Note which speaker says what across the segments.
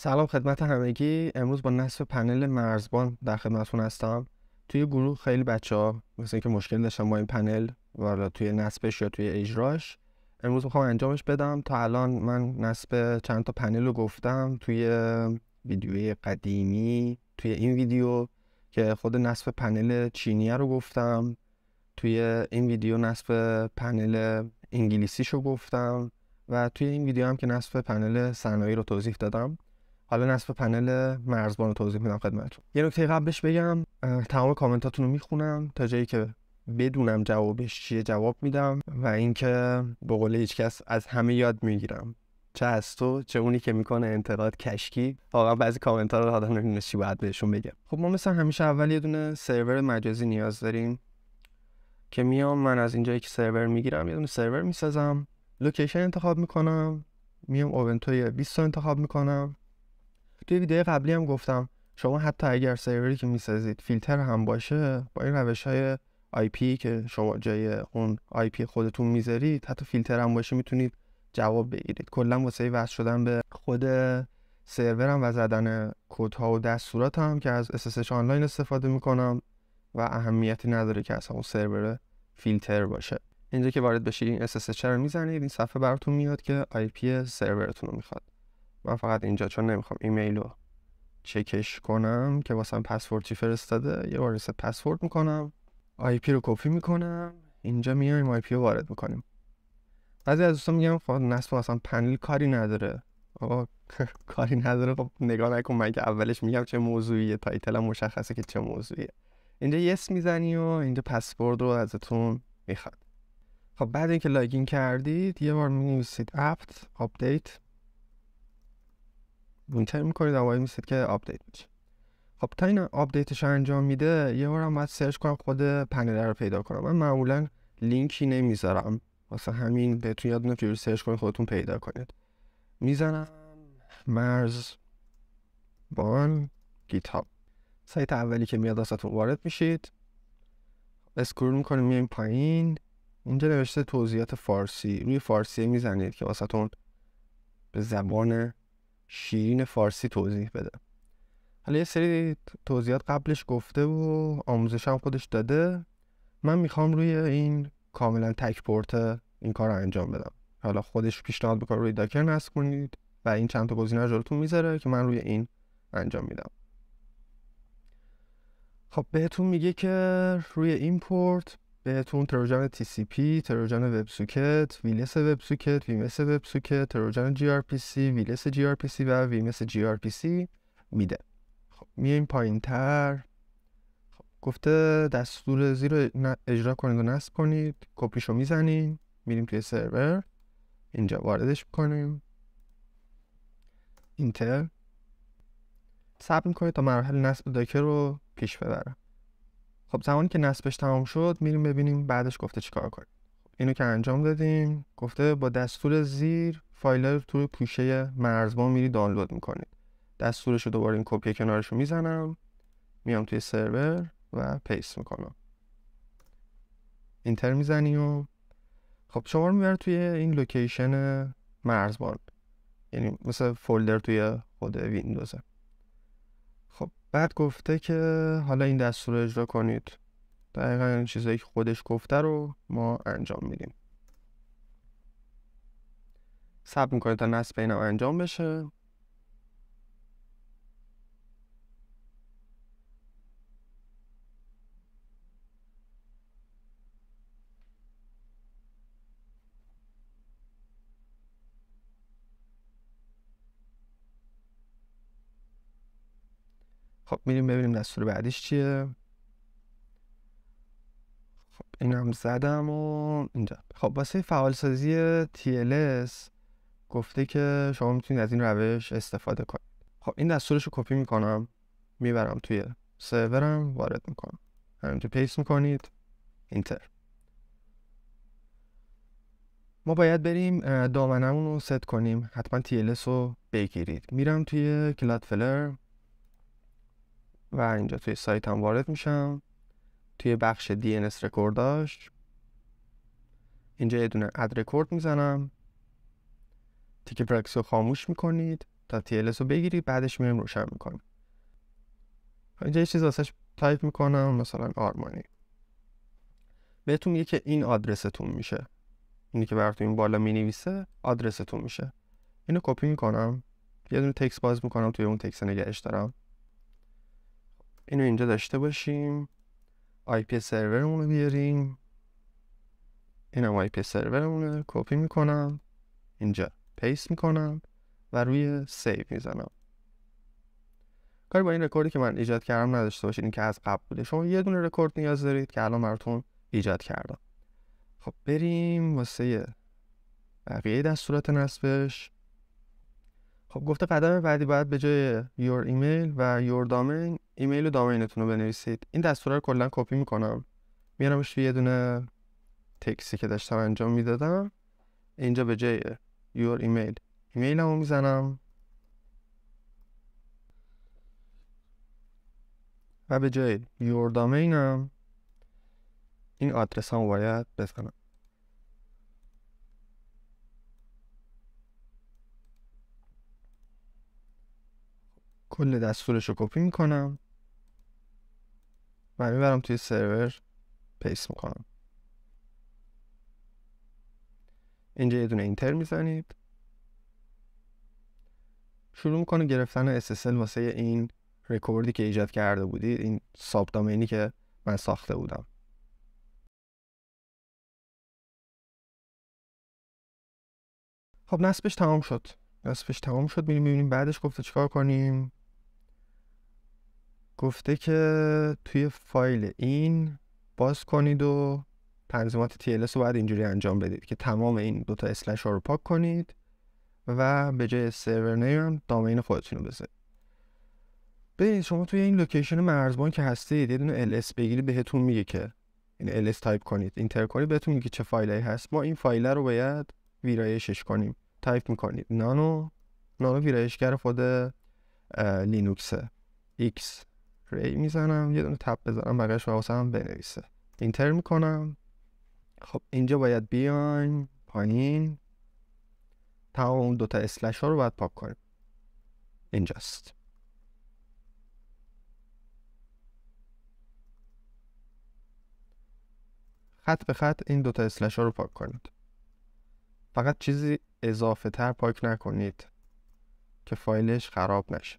Speaker 1: سلام خدمت همگی امروز با نصف پنل مرزبان در خدمتتون هستم توی گروه خیلی بچه ها مثل اینکه مشکل داشتم با این پنل والا توی نصبش یا توی اجراش امروز میخوام انجامش بدم تا الان من نصب چند تا پنل رو گفتم توی ویدیوی قدیمی توی این ویدیو که خود نصب پنل چینیه رو گفتم توی این ویدیو نصب پنل انگلیسی رو گفتم و توی این ویدیو هم که نصب پنل صنایع رو توضیح دادم حالا نصب پنل مرزبان رو توضیح میدم خدمتتون یه نکته قبلش بگم تمام کامنتاتون رو میخونم تا جایی که بدونم جوابش چیه جواب میدم و اینکه به قول هیچکس از همه یاد میگیرم چه از تو چه اونی که میکنه انتقاد کشکی واقعا بعضی کامنت ها رو آدم نمیدونه چی باید بهشون بگم خب ما مثلا همیشه اول یه دونه سرور مجازی نیاز داریم که میام من از اینجایی که سرور میگیرم یه دونه سرور میسازم لوکیشن انتخاب میکنم میام اوونتوی 20 انتخاب میکنم توی ویدیو قبلی هم گفتم شما حتی اگر سروری که میسازید فیلتر هم باشه با این روش های آی که شما جای اون آی خودتون میذارید حتی فیلتر هم باشه میتونید جواب بگیرید کلا واسه وصل شدن به خود سرورم هم و زدن کد ها و دستورات هم که از SSH آنلاین استفاده میکنم و اهمیتی نداره که اصلا اون سرور فیلتر باشه اینجا که وارد بشید این SSH رو میزنید این صفحه براتون میاد که IP سرورتون رو میخواد من فقط اینجا چون نمیخوام ایمیل رو چکش کنم که واسم پسورد چی فرستاده یه بار ریست پسورد میکنم آی پی رو کپی میکنم اینجا میایم آی پی رو وارد میکنیم بعضی از دوستان میگم خب نصب اصلا پنل کاری نداره آقا کاری نداره خب نگاه نکن من که اولش میگم چه موضوعیه تایتل هم مشخصه که چه موضوعیه اینجا یس میزنی و اینجا پسورد رو ازتون میخواد خب بعد اینکه لاگین کردید یه بار می نویسید apt وینتر میکنید و وای میسید که آپدیت میشه خب تا این آپدیتش انجام میده یه هم باید سرچ کنم خود پنل رو پیدا کنم من معمولا لینکی نمیذارم واسه همین بهتون یاد نفیور سرچ کنید خودتون پیدا کنید میزنم مرز بان گیت سایت اولی که میاد واسهتون وارد میشید اسکرول میکنیم میایم پایین اینجا نوشته توضیحات فارسی روی فارسی میزنید که واسهتون به زبان شیرین فارسی توضیح بده حالا یه سری توضیحات قبلش گفته و آموزش هم خودش داده من میخوام روی این کاملا تک پورته این کار رو انجام بدم حالا خودش پیشنهاد بکنه روی داکر نصب کنید و این چند تا گزینه رو میذاره که من روی این انجام میدم خب بهتون میگه که روی این پورت بهتون سی پی، تروجن وب سوکت، ویلس وب سوکت، ویمس وب سوکت، جی GRPC، ویلس سی و ویمس سی میده. خب میایم پایین تر خب. گفته دستور زیر رو اجرا کنید و نصب کنید رو میزنیم میریم توی سرور اینجا واردش میکنیم اینتر صبر میکنید تا مراحل نصب داکر رو پیش ببرم خب زمانی که نصبش تمام شد میریم ببینیم بعدش گفته چیکار کنیم اینو که انجام دادیم گفته با دستور زیر فایل رو توی پوشه مرزبان میری دانلود میکنید دستورش رو دوباره این کپی کنارش رو میزنم میام توی سرور و پیست میکنم اینتر میزنی و خب شما رو میبره توی این لوکیشن مرزبان یعنی مثل فولدر توی خود ویندوزه بعد گفته که حالا این دستور رو اجرا کنید دقیقا این چیزایی که خودش گفته رو ما انجام میدیم سب میکنید تا نصب اینم انجام بشه خب میریم ببینیم دستور بعدیش چیه خب این هم زدم و اینجا خب واسه فعالسازی سازی TLS گفته که شما میتونید از این روش استفاده کنید خب این دستورش رو کپی میکنم میبرم توی سرورم وارد میکنم همینجا پیست میکنید اینتر ما باید بریم دامنمون رو ست کنیم حتما TLS رو بگیرید میرم توی کلاد فلر و اینجا توی سایت هم وارد میشم توی بخش DNS رکورداش اینجا یه دونه اد رکورد میزنم تیک پراکسی رو خاموش میکنید تا TLS رو بگیرید بعدش میم روشن میکنم اینجا یه چیز واسش تایپ میکنم مثلا آرمانی بهتون میگه که این آدرستون میشه اینی که براتون این بالا مینویسه آدرستون میشه اینو کپی میکنم یه دونه تکس باز میکنم توی اون تکس نگهش دارم اینو اینجا داشته باشیم آی پی سرورمون رو بیاریم اینم آی پی سرورمونو کپی میکنم اینجا پیست میکنم و روی سیو میزنم کاری با این رکوردی که من ایجاد کردم نداشته باشید این که از قبل بوده شما یه دونه رکورد نیاز دارید که الان براتون ایجاد کردم خب بریم واسه بقیه دستورات نصبش خب گفته قدم بعدی باید به جای your email و your domain ایمیل و دامینتون رو بنویسید این دستور رو کلا کپی میکنم میارمش توی یه دونه تکسی که داشتم انجام میدادم اینجا به جای یور ایمیل ایمیل رو میزنم و به جای یور هم این آدرس هم باید بزنم کل دستورش رو کپی میکنم من میبرم توی سرور پیس میکنم اینجا یه دونه اینتر میزنید شروع میکنه گرفتن SSL واسه این رکوردی که ایجاد کرده بودید این ساب دامینی که من ساخته بودم خب نصبش تمام شد نصبش تمام شد میریم ببینیم بعدش گفته چیکار کنیم گفته که توی فایل این باز کنید و تنظیمات TLS رو باید اینجوری انجام بدید که تمام این دوتا اسلش ها رو پاک کنید و به جای سرور نیم دامین خودتون رو بذارید ببینید شما توی این لوکیشن مرزبان که هستید یه دونه LS بگیری بهتون میگه که این LS تایپ کنید اینتر کنید بهتون میگه چه فایلی هست ما این فایل رو باید ویرایشش کنیم تایپ میکنید نانو نانو ویرایشگر خود لینوکس X ری میزنم یه دونه تب بزنم و هم بنویسه اینتر میکنم خب اینجا باید بیایم پایین تا اون دوتا اسلش ها رو باید پاک کنیم اینجاست خط به خط این دوتا اسلش ها رو پاک کنید فقط چیزی اضافه تر پاک نکنید که فایلش خراب نشه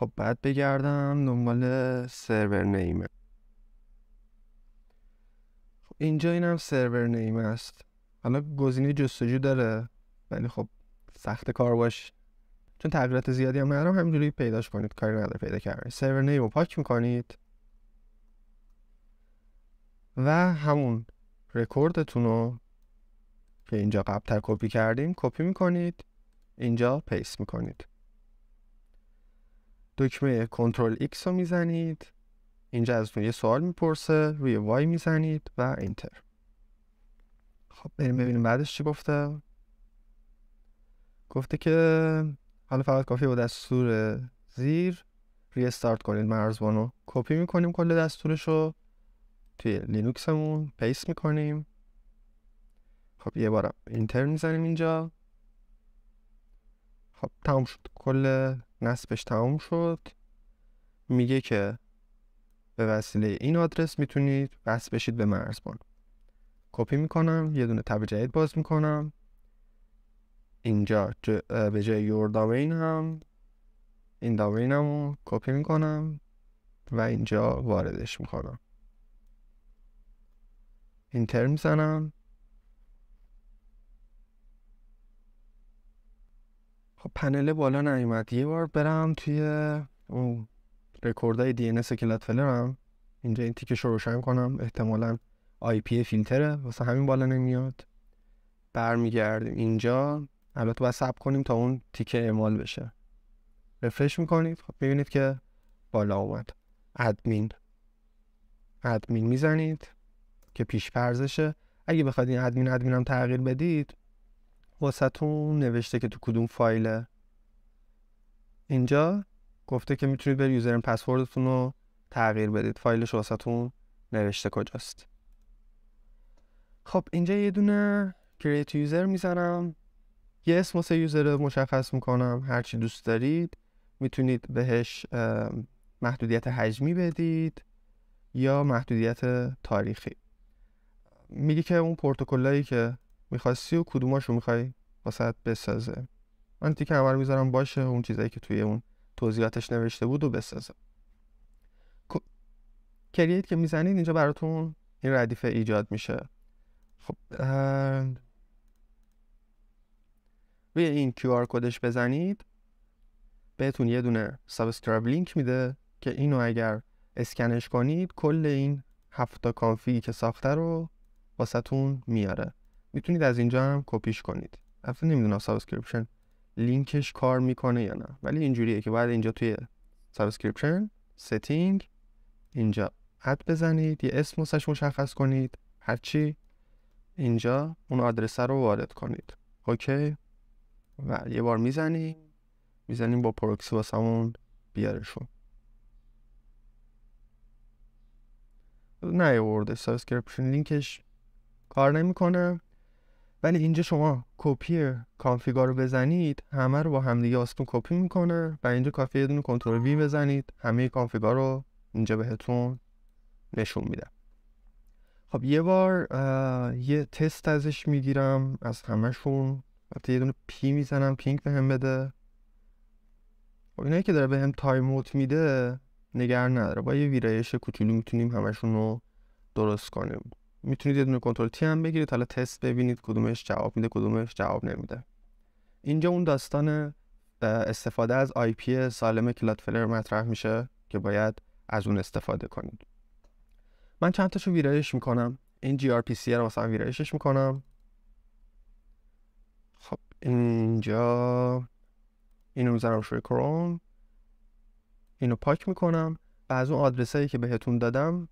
Speaker 1: خب بعد بگردم دنبال سرور نیمه خب اینجا اینم سرور نیمه است حالا گزینه جستجو داره ولی خب سخت کار باش چون تغییرات زیادی هم ندارم همینجوری پیداش کنید کاری نداره پیدا کردن سرور نیم رو پاک میکنید و همون رکوردتون رو که اینجا قبلتر کپی کردیم کپی میکنید اینجا پیس میکنید دکمه کنترل X رو میزنید اینجا ازتون یه سوال میپرسه روی وای میزنید و انتر خب بریم ببینیم بعدش چی گفته گفته که حالا فقط کافیه با دستور زیر ریستارت کنید رو کپی میکنیم کل دستورش رو توی لینوکسمون پیست میکنیم خب یه بارم اینتر میزنیم اینجا خب تمام شد کل نصبش تموم شد میگه که به وسیله این آدرس میتونید وصل بشید به مرزبان کپی میکنم یه دونه تب جدید باز میکنم اینجا به جای یور هم این داوینمو رو کپی میکنم و اینجا واردش میکنم اینتر میزنم خب پنل بالا نیومد یه بار برم توی اون رکوردای دی ان سکلت فلرم اینجا این تیکش رو روشن کنم احتمالا آی پی فیلتره واسه همین بالا نمیاد برمیگردیم اینجا البته باید سب کنیم تا اون تیکه اعمال بشه رفرش میکنید خب ببینید که بالا اومد ادمین ادمین میزنید که پیش پرزشه اگه بخواید این ادمین ادمینم تغییر بدید واسهتون نوشته که تو کدوم فایله اینجا گفته که میتونید بر یوزرن پسوردتون رو تغییر بدید فایلش واسهتون نوشته کجاست خب اینجا یه دونه create یوزر میزنم یه اسم واسه یوزر رو مشخص میکنم هرچی دوست دارید میتونید بهش محدودیت حجمی بدید یا محدودیت تاریخی میگه که اون پروتکلایی که میخواستی و کدوماشو میخوای واسهت بسازه من تیک اول میذارم باشه اون چیزایی که توی اون توضیحاتش نوشته بود و بسازه خب، کریت که میزنید اینجا براتون این ردیفه ایجاد میشه خب روی این QR کدش بزنید بهتون یه دونه سابسکرایب لینک میده که اینو اگر اسکنش کنید کل این هفتا کانفیگ که ساخته رو واسهتون میاره میتونید از اینجا هم کپیش کنید اصلا نمیدونم سابسکرپشن لینکش کار میکنه یا نه ولی اینجوریه که بعد اینجا توی سابسکرپشن سیتینگ اینجا اد بزنید یه اسم مشخص کنید هرچی اینجا اون آدرس رو وارد کنید اوکی و یه بار میزنیم میزنیم با پروکسی واسمون بیارشون نه ورده سابسکرپشن لینکش کار نمیکنه ولی اینجا شما کپی کانفیگا رو بزنید همه رو با همدیگه استون کپی میکنه و اینجا کافی یه دونه کنترل وی بزنید همه کانفیگا رو اینجا بهتون نشون میده خب یه بار یه تست ازش میگیرم از همهشون وقتی یه دونه پی میزنم پینگ بهم به بده خب اینایی که داره بهم هم تایم اوت میده نگر نداره با یه ویرایش کوچولو میتونیم همشون رو درست کنیم میتونید یه دونه کنترل تی هم بگیرید حالا تست ببینید کدومش جواب میده کدومش جواب نمیده اینجا اون داستان استفاده از آی پی سالم کلادفلر مطرح میشه که باید از اون استفاده کنید من چند تاشو ویرایش میکنم این جی آر پی سی رو ویرایشش میکنم خب اینجا اینو میذارم شوی کروم اینو پاک میکنم و از اون آدرسایی که بهتون دادم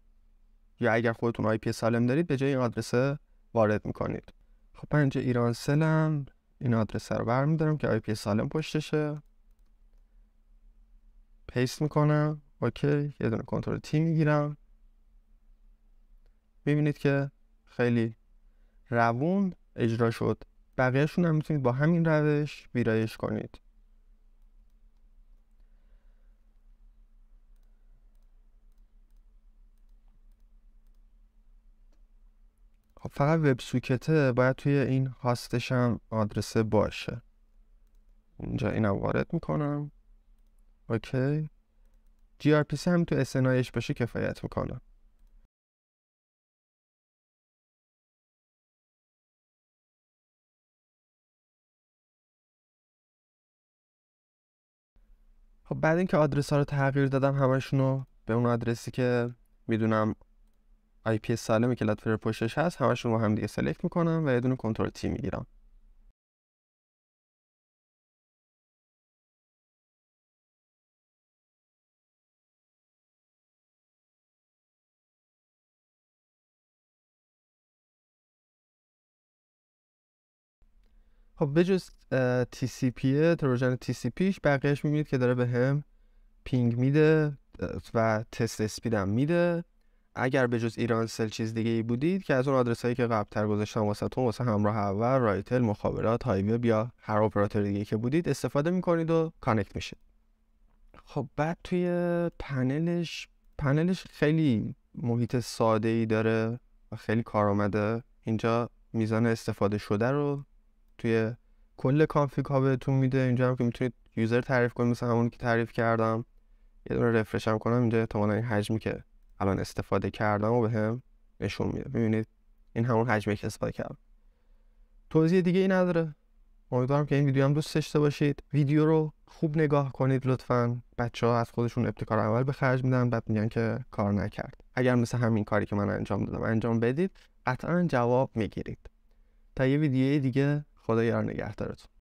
Speaker 1: یا اگر خودتون آی پی سالم دارید به جای این آدرسه وارد میکنید خب من اینجا ایران سلم این آدرس رو برمیدارم که آی پی سالم پشتشه پیست میکنم اوکی یه دونه کنترل تی میگیرم میبینید که خیلی روون اجرا شد بقیهشون هم میتونید با همین روش ویرایش کنید خب، فقط وب سوکته باید توی این هاستش هم آدرسه باشه اینجا اینو وارد میکنم اوکی پی هم تو اسنایش باشه کفایت میکنه خب بعد اینکه آدرس ها رو تغییر دادم همشون رو به اون آدرسی که میدونم آی پی سالمی که لاتفر پشتش هست همشون با هم دیگه سلکت میکنم و یه دونه کنترل تی میگیرم خب بجز TCP تروژن TCPش بقیهش میبینید که داره به هم پینگ میده و تست هم میده اگر به جز ایران سل چیز دیگه ای بودید که از اون آدرس هایی که قبلتر گذاشتم واسهتون واسه همراه اول رایتل مخابرات هایوب بیا، هر اپراتور دیگه که بودید استفاده میکنید و کانکت میشید خب بعد توی پنلش پنلش خیلی محیط ساده ای داره و خیلی آمده اینجا میزان استفاده شده رو توی کل کانفیگ ها بهتون میده اینجا هم که میتونید یوزر تعریف کنید مثل همون که تعریف کردم یه دونه رفرش هم کنم اینجا احتمالا این حجمی که الان استفاده کردم و به هم نشون میده ببینید این همون حجمی که استفاده کردم توضیح دیگه ای نداره امیدوارم که این ویدیو هم دوست داشته باشید ویدیو رو خوب نگاه کنید لطفا بچه ها از خودشون ابتکار اول به خرج میدن بعد میگن که کار نکرد اگر مثل همین کاری که من انجام دادم انجام بدید قطعا جواب میگیرید تا یه ویدیو دیگه خدا یار نگهدارتون